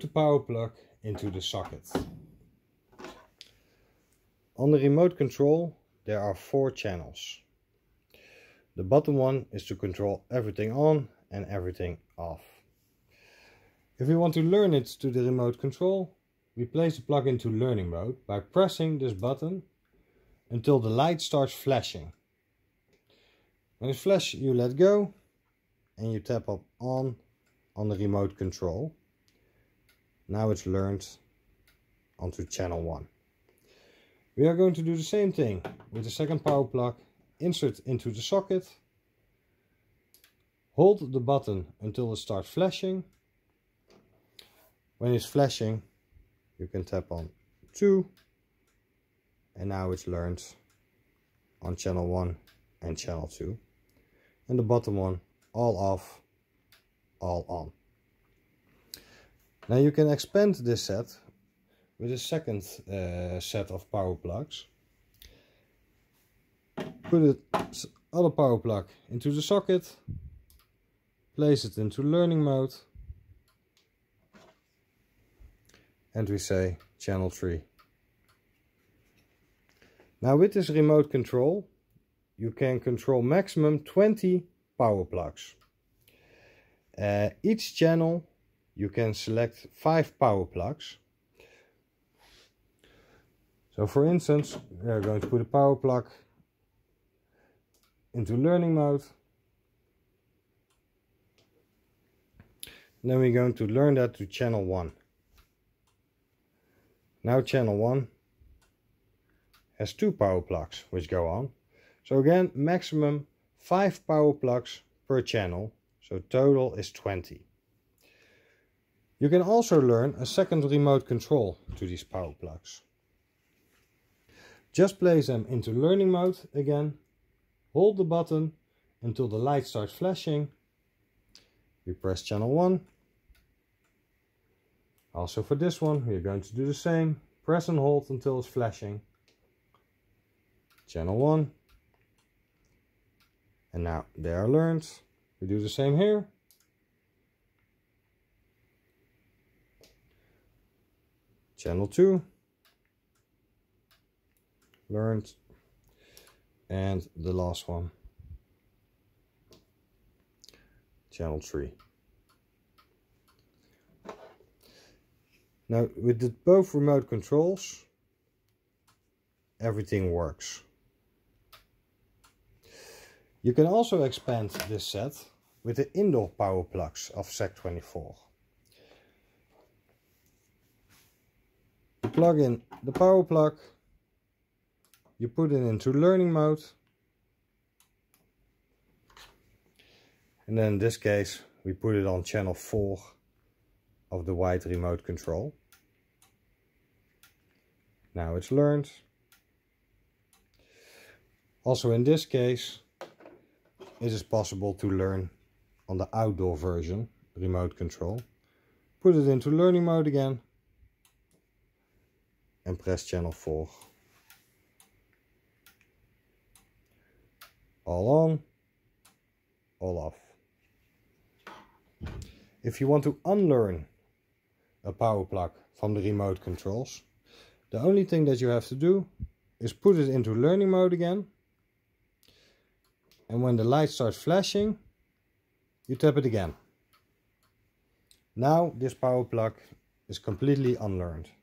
the power plug into the socket. On the remote control there are four channels. The bottom one is to control everything on and everything off. If you want to learn it to the remote control, we place the plug into learning mode by pressing this button until the light starts flashing. When it flashes you let go and you tap up on on the remote control. Now it's learned onto channel 1. We are going to do the same thing with the second power plug. Insert into the socket. Hold the button until it starts flashing. When it's flashing, you can tap on 2. And now it's learned on channel 1 and channel 2. And the bottom one, all off, all on. Now you can expand this set with a second uh, set of power plugs. Put the other power plug into the socket, place it into learning mode, and we say channel 3. Now with this remote control, you can control maximum 20 power plugs. Uh, each channel you can select five power plugs. So for instance, we're going to put a power plug into learning mode. Then we're going to learn that to channel 1. Now channel 1 has two power plugs which go on. So again, maximum 5 power plugs per channel. So total is 20. You can also learn a second remote control to these power plugs. Just place them into learning mode again, hold the button until the light starts flashing, we press channel 1. Also for this one we are going to do the same, press and hold until it's flashing, channel 1, and now they are learned. We do the same here. channel 2 learned and the last one channel 3 now with the both remote controls everything works you can also expand this set with the indoor power plugs of SEC24 plug in the power plug, you put it into learning mode, and then in this case we put it on channel 4 of the white remote control. Now it's learned. Also in this case it is possible to learn on the outdoor version remote control. Put it into learning mode again and press channel 4. All on, all off. If you want to unlearn a power plug from the remote controls, the only thing that you have to do is put it into learning mode again. And when the light starts flashing, you tap it again. Now this power plug is completely unlearned.